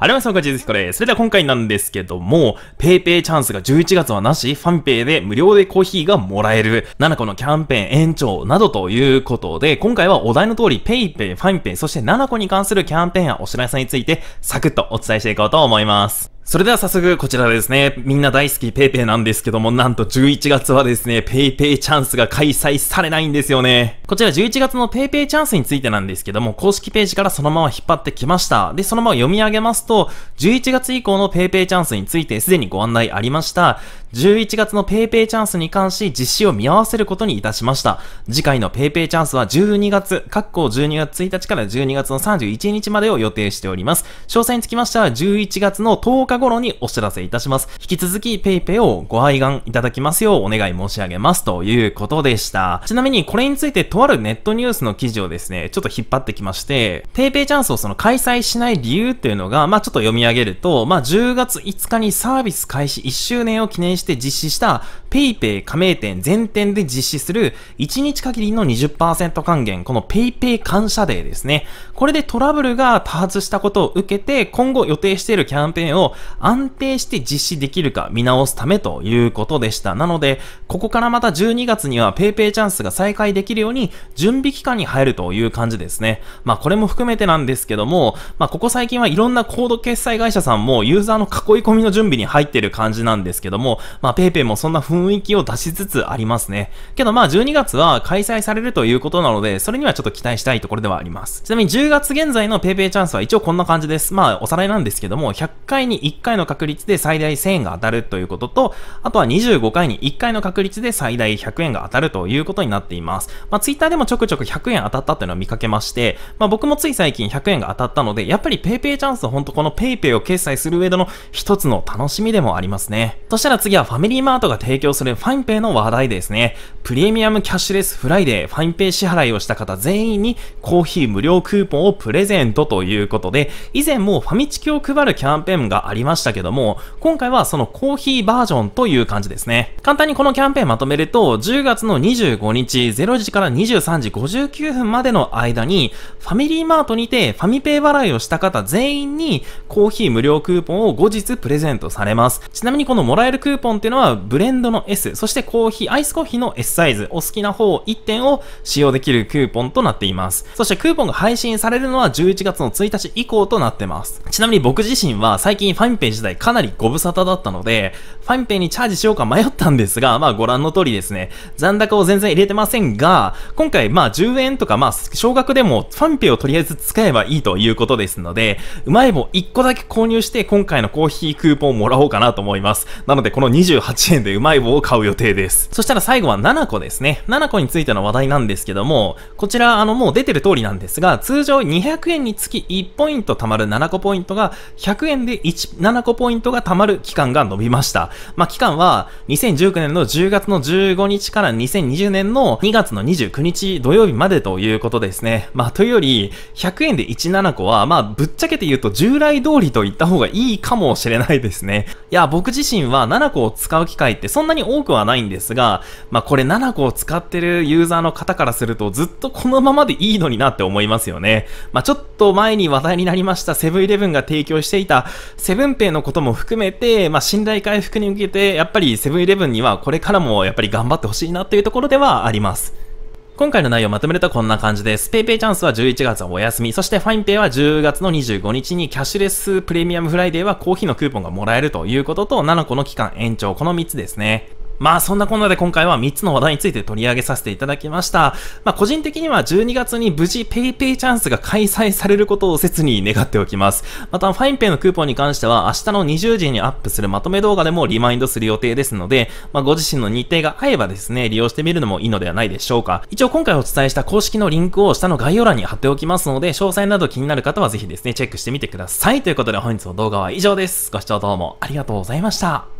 ありがとうございます。こそれでは今回なんですけども、PayPay チャンスが11月はなし、ファンペイで無料でコーヒーがもらえる、7個のキャンペーン延長などということで、今回はお題の通り PayPay、ファンペイ、そして7個に関するキャンペーンやお知らせについて、サクッとお伝えしていこうと思います。それでは早速こちらですね、みんな大好き PayPay なんですけども、なんと11月はですね、PayPay チャンスが開催されないんですよね。こちら11月の PayPay チャンスについてなんですけども、公式ページからそのまま引っ張ってきました。で、そのまま読み上げますと、11月以降の PayPay チャンスについてすでにご案内ありました。11月の PayPay チャンスに関し実施を見合わせることにいたしました。次回の PayPay チャンスは12月、括弧12月1日から12月の31日までを予定しております。詳細につきましては11月の10日日頃にお知らせいたします。引き続き PayPay をご愛願いただきますようお願い申し上げますということでした。ちなみにこれについてとあるネットニュースの記事をですね、ちょっと引っ張ってきまして、PayPay チャンスをその開催しない理由っていうのが、まあちょっと読み上げると、まあ10月5日にサービス開始1周年を記念して実施した PayPay 加盟店全店で実施する1日限りの20%還元、この PayPay 感謝デーですね。これでトラブルが多発したことを受けて、今後予定しているキャンペーンを安定して実施できるか見直すためということでした。なので、ここからまた12月には PayPay チャンスが再開できるように準備期間に入るという感じですね。まあこれも含めてなんですけども、まあここ最近はいろんなコード決済会社さんもユーザーの囲い込みの準備に入ってる感じなんですけども、まあ PayPay もそんな雰囲気を出しつつありますね。けどまあ12月は開催されるということなので、それにはちょっと期待したいところではあります。ちなみに10月現在の PayPay チャンスは一応こんな感じです。まあおさらいなんですけども、100回に1 1回の確率で最大1000円が当たるということと、あとは25回に1回の確率で最大100円が当たるということになっています。まあ、ツイッターでもちょくちょく100円当たったっていうのを見かけまして、まあ、僕もつい最近100円が当たったので、やっぱり PayPay チャンスほんとこの PayPay を決済する上での一つの楽しみでもありますね。そしたら次はファミリーマートが提供するファインペイの話題ですね。プレミアムキャッシュレスフライデー、ファインペイ支払いをした方全員にコーヒー無料クーポンをプレゼントということで、以前もファミチキを配るキャンペーンがありりましたけども、今回はそのコーヒーバージョンという感じですね。簡単にこのキャンペーンまとめると、10月の25日0時から23時59分までの間に、ファミリーマートにてファミペイ払いをした方全員にコーヒー無料クーポンを後日プレゼントされます。ちなみにこのもらえるクーポンっていうのは、ブレンドの S、そしてコーヒー、アイスコーヒーの S サイズ、お好きな方1点を使用できるクーポンとなっています。そしてクーポンが配信されるのは11月の1日以降となってます。ちなみに僕自身は最近ファミァンペイ自体かなりご無沙汰だったので、ファンペイにチャージしようか迷ったんですが、まあご覧の通りですね、残高を全然入れてませんが、今回まあ10円とかまあ少額でもファンペイをとりあえず使えばいいということですので、うまい棒1個だけ購入して今回のコーヒークーポンをもらおうかなと思います。なのでこの28円でうまい棒を買う予定です。そしたら最後は7個ですね。7個についての話題なんですけども、こちらあのもう出てる通りなんですが、通常200円につき1ポイント貯まる7個ポイントが100円で1 7個ポイントが貯まる期間が伸びました。まあ、期間は2019年の10月の15日から2020年の2月の29日土曜日までということですね。まあ、というより、100円で17個は、まあ、ぶっちゃけて言うと従来通りと言った方がいいかもしれないですね。いや、僕自身は7個を使う機会ってそんなに多くはないんですが、まあ、これ7個を使ってるユーザーの方からするとずっとこのままでいいのになって思いますよね。まあ、ちょっと前に話題になりましたセブンイレブンが提供していたセブン運イのことも含めて、まあ、信頼回復に向けて、やっぱりセブンイレブンにはこれからもやっぱり頑張ってほしいなというところではあります。今回の内容をまとめるとこんな感じです。PayPay チャンスは11月はお休み、そしてファインペイは10月の25日にキャッシュレスプレミアムフライデーはコーヒーのクーポンがもらえるということと、7個の期間延長、この3つですね。まあそんなこんなで今回は3つの話題について取り上げさせていただきました。まあ個人的には12月に無事 PayPay チャンスが開催されることを切に願っておきます。またファインペイのクーポンに関しては明日の20時にアップするまとめ動画でもリマインドする予定ですので、まあご自身の日程が合えばですね、利用してみるのもいいのではないでしょうか。一応今回お伝えした公式のリンクを下の概要欄に貼っておきますので、詳細など気になる方はぜひですね、チェックしてみてください。ということで本日の動画は以上です。ご視聴どうもありがとうございました。